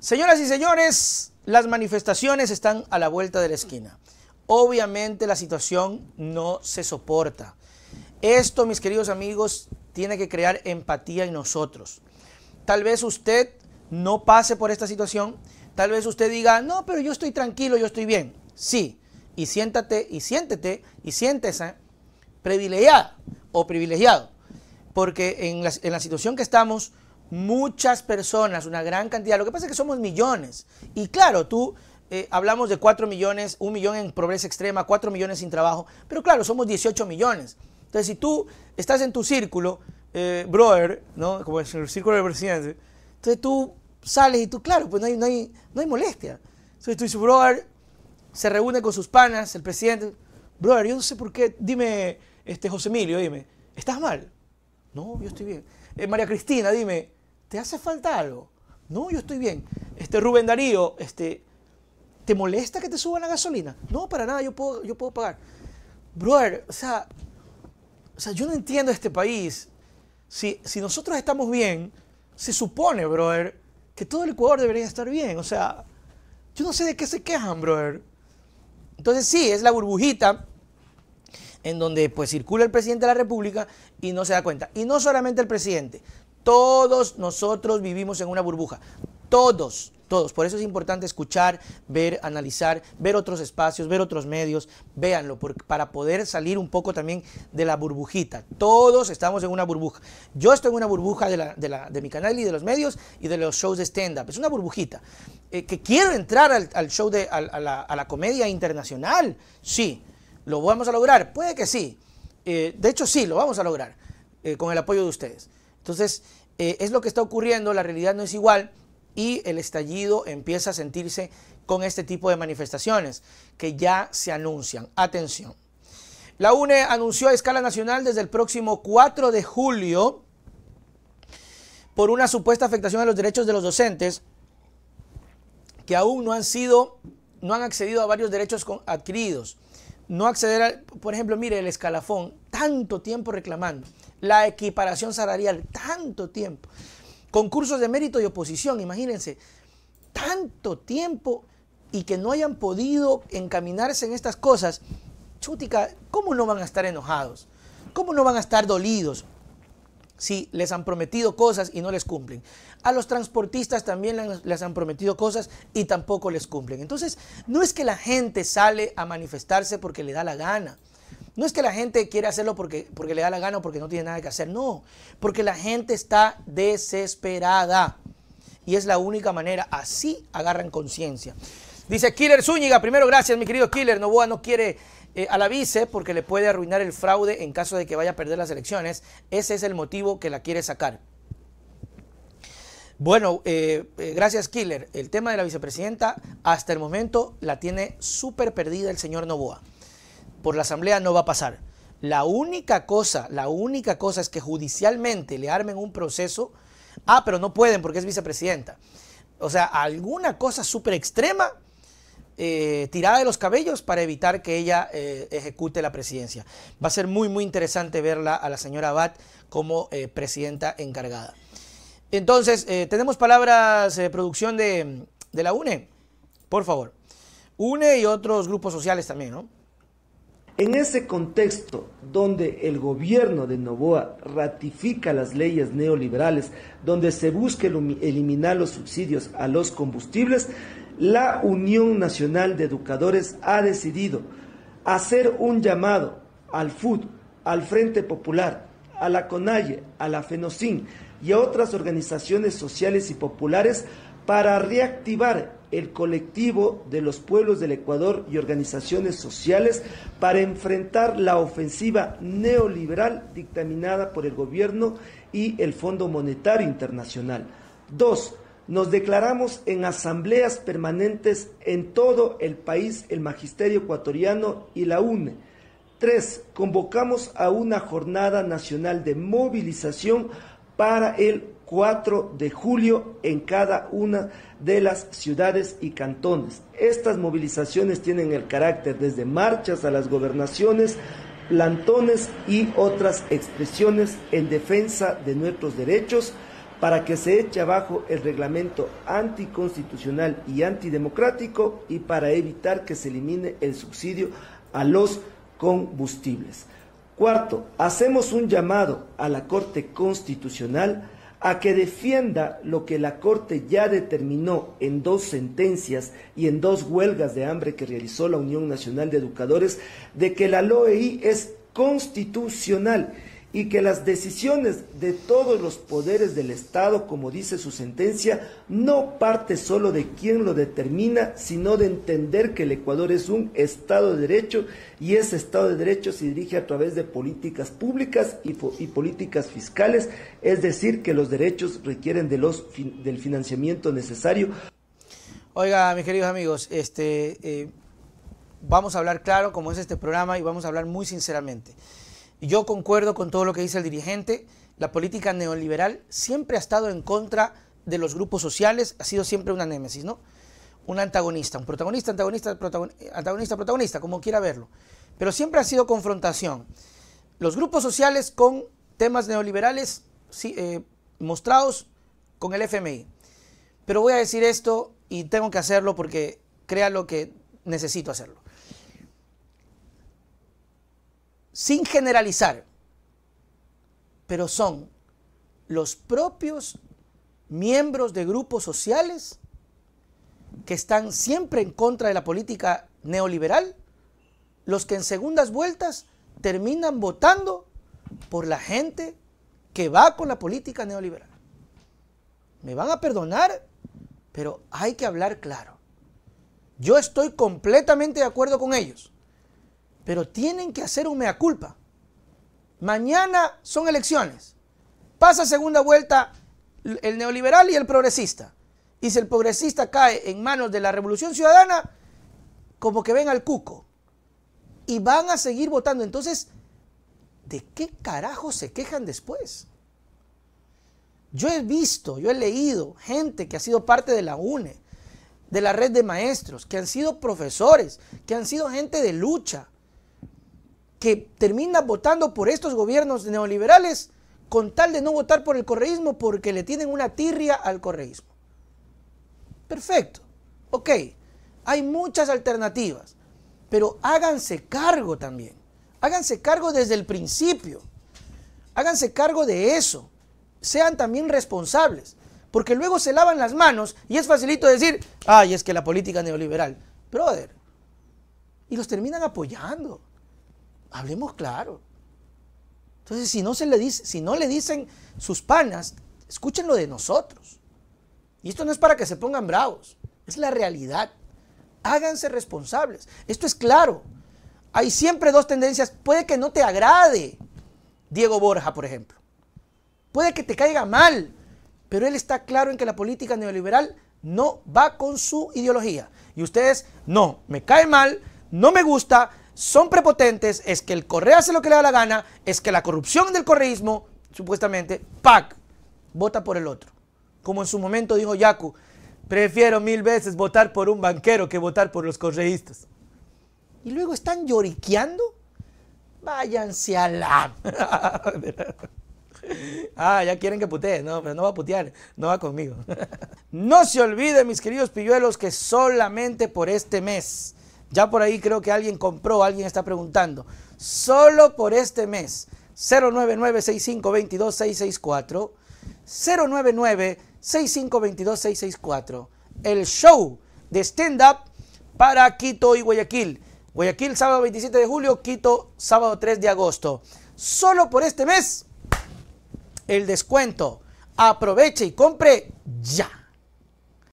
Señoras y señores, las manifestaciones están a la vuelta de la esquina. Obviamente la situación no se soporta. Esto, mis queridos amigos, tiene que crear empatía en nosotros. Tal vez usted no pase por esta situación, tal vez usted diga, no, pero yo estoy tranquilo, yo estoy bien. Sí, y siéntate y siéntete y siéntese privilegiada o privilegiado, porque en la, en la situación que estamos, muchas personas, una gran cantidad. Lo que pasa es que somos millones. Y claro, tú eh, hablamos de 4 millones, 1 millón en pobreza extrema, 4 millones sin trabajo, pero claro, somos 18 millones. Entonces, si tú estás en tu círculo, eh, brother, ¿no? Como es el círculo del presidente, entonces tú sales y tú, claro, pues no hay, no hay, no hay molestia. Entonces tú su brother, se reúne con sus panas, el presidente, brother, yo no sé por qué, dime, este José Emilio, dime, ¿estás mal? No, yo estoy bien. Eh, María Cristina, dime, ¿te hace falta algo? No, yo estoy bien. Este Rubén Darío, este, ¿te molesta que te suban la gasolina? No, para nada, yo puedo, yo puedo pagar. Brother, o sea, sea, yo no entiendo este país. Si, nosotros estamos bien, se supone, brother, que todo el Ecuador debería estar bien. O sea, yo no sé de qué se quejan, brother. Entonces sí, es la burbujita en donde pues circula el presidente de la República y no se da cuenta. Y no solamente el presidente, todos nosotros vivimos en una burbuja. Todos, todos. Por eso es importante escuchar, ver, analizar, ver otros espacios, ver otros medios. Véanlo, para poder salir un poco también de la burbujita. Todos estamos en una burbuja. Yo estoy en una burbuja de, mi canal y de los medios y de los shows de stand-up. Es una burbujita. Eh, que quiero entrar al, show de a, la, comedia internacional. Sí. ¿Lo vamos a lograr? Puede que sí. Eh, de hecho, sí, lo vamos a lograr eh, con el apoyo de ustedes. Entonces, eh, es lo que está ocurriendo, la realidad no es igual y el estallido empieza a sentirse con este tipo de manifestaciones que ya se anuncian. Atención. La UNE anunció a escala nacional desde el próximo 4 de julio por una supuesta afectación a los derechos de los docentes que aún no han sido, no han accedido a varios derechos adquiridos. No acceder, por ejemplo, mire el escalafón, tanto tiempo reclamando la equiparación salarial, tanto tiempo. Concursos de mérito y oposición, imagínense, tanto tiempo y que no hayan podido encaminarse en estas cosas, chutica, ¿cómo no van a estar enojados? ¿Cómo no van a estar dolidos? si les han prometido cosas y no les cumplen. A los transportistas también les han prometido cosas y tampoco les cumplen. Entonces, no es que la gente sale a manifestarse porque le da la gana. No es que la gente quiere hacerlo porque, porque le da la gana o porque no tiene nada que hacer, no, porque la gente está desesperada. Y es la única manera, así agarran conciencia. Dice Killer Zúñiga, primero gracias mi querido Killer, Novoa no quiere eh, a la vice porque le puede arruinar el fraude en caso de que vaya a perder las elecciones. Ese es el motivo que la quiere sacar. Bueno, eh, eh, gracias Killer. El tema de la vicepresidenta hasta el momento la tiene súper perdida el señor Novoa por la Asamblea no va a pasar. La única cosa, la única cosa es que judicialmente le armen un proceso. Ah, pero no pueden porque es vicepresidenta. O sea, alguna cosa súper extrema eh, tirada de los cabellos para evitar que ella eh, ejecute la presidencia. Va a ser muy, muy interesante verla a la señora Abad como eh, presidenta encargada. Entonces, tenemos palabras de producción de, de la UNE. Por favor. UNE y otros grupos sociales también, ¿no? En ese contexto donde el gobierno de Novoa ratifica las leyes neoliberales, donde se busca eliminar los subsidios a los combustibles, la Unión Nacional de Educadores ha decidido hacer un llamado al FUD, al Frente Popular, a la CONAIE, a la FENOCIN y a otras organizaciones sociales y populares para reactivar el colectivo de los pueblos del Ecuador y organizaciones sociales para enfrentar la ofensiva neoliberal dictaminada por el gobierno y el Fondo Monetario Internacional. Dos, nos declaramos en asambleas permanentes en todo el país, el Magisterio Ecuatoriano y la UNE. Tres, convocamos a una jornada nacional de movilización para el 4 de julio en cada una de las ciudades y cantones. Estas movilizaciones tienen el carácter desde marchas a las gobernaciones, plantones y otras expresiones en defensa de nuestros derechos para que se eche abajo el reglamento anticonstitucional y antidemocrático y para evitar que se elimine el subsidio a los combustibles. Cuarto, hacemos un llamado a la Corte Constitucional a que defienda lo que la Corte ya determinó en dos sentencias y en dos huelgas de hambre que realizó la Unión Nacional de Educadores, de que la LOEI es constitucional y que las decisiones de todos los poderes del Estado, como dice su sentencia, no parte solo de quien lo determina, sino de entender que el Ecuador es un Estado de Derecho y ese Estado de Derecho se dirige a través de políticas públicas y, políticas fiscales, es decir, que los derechos requieren de los, del financiamiento necesario. Oiga, mis queridos amigos, este, eh, vamos a hablar claro como es este programa y vamos a hablar muy sinceramente. Yo concuerdo con todo lo que dice el dirigente. La política neoliberal siempre ha estado en contra de los grupos sociales, ha sido siempre una némesis, ¿no? Un antagonista, un protagonista, antagonista, protagonista, antagonista, protagonista, como quiera verlo. Pero siempre ha sido confrontación. Los grupos sociales con temas neoliberales eh, mostrados con el FMI. Pero voy a decir esto y tengo que hacerlo porque crea lo que necesito hacerlo. sin generalizar, pero son los propios miembros de grupos sociales que están siempre en contra de la política neoliberal, los que en segundas vueltas terminan votando por la gente que va con la política neoliberal. Me van a perdonar, pero hay que hablar claro. Yo estoy completamente de acuerdo con ellos. Pero tienen que hacer un mea culpa. Mañana son elecciones. Pasa segunda vuelta el neoliberal y el progresista. Y si el progresista cae en manos de la Revolución Ciudadana, como que ven al cuco. Y van a seguir votando. Entonces, ¿de qué carajo se quejan después? Yo he visto, yo he leído gente que ha sido parte de la UNE, de la red de maestros, que han sido profesores, que han sido gente de lucha, que termina votando por estos gobiernos neoliberales con tal de no votar por el correísmo porque le tienen una tirria al correísmo. Perfecto. Ok, hay muchas alternativas, pero háganse cargo también. Háganse cargo desde el principio. Háganse cargo de eso. Sean también responsables, porque luego se lavan las manos y es facilito decir, ay, es que la política neoliberal. Brother, y los terminan apoyando. Hablemos claro. Entonces, si no, se le dice, si no le dicen sus panas, escúchenlo de nosotros. Y esto no es para que se pongan bravos, es la realidad. Háganse responsables. Esto es claro. Hay siempre dos tendencias. Puede que no te agrade Diego Borja, por ejemplo. Puede que te caiga mal, pero él está claro en que la política neoliberal no va con su ideología. Y ustedes, no, me cae mal, no me gusta, son prepotentes, es que el Correa hace lo que le da la gana, es que la corrupción del correísmo, supuestamente, PAC, vota por el otro. Como en su momento dijo Yacu, prefiero mil veces votar por un banquero que votar por los correístas. Y luego están lloriqueando. Váyanse a la... ah, ya quieren que putee. No, pero no va a putear. No va conmigo. no se olvide, mis queridos pilluelos, que solamente por este mes ya por ahí creo que alguien compró, alguien está preguntando. Solo por este mes, 099-6522-664, 099-6522-664, el show de stand-up para Quito y Guayaquil. Guayaquil sábado 27 de julio, Quito sábado 3 de agosto. Solo por este mes, el descuento. Aproveche y compre ya.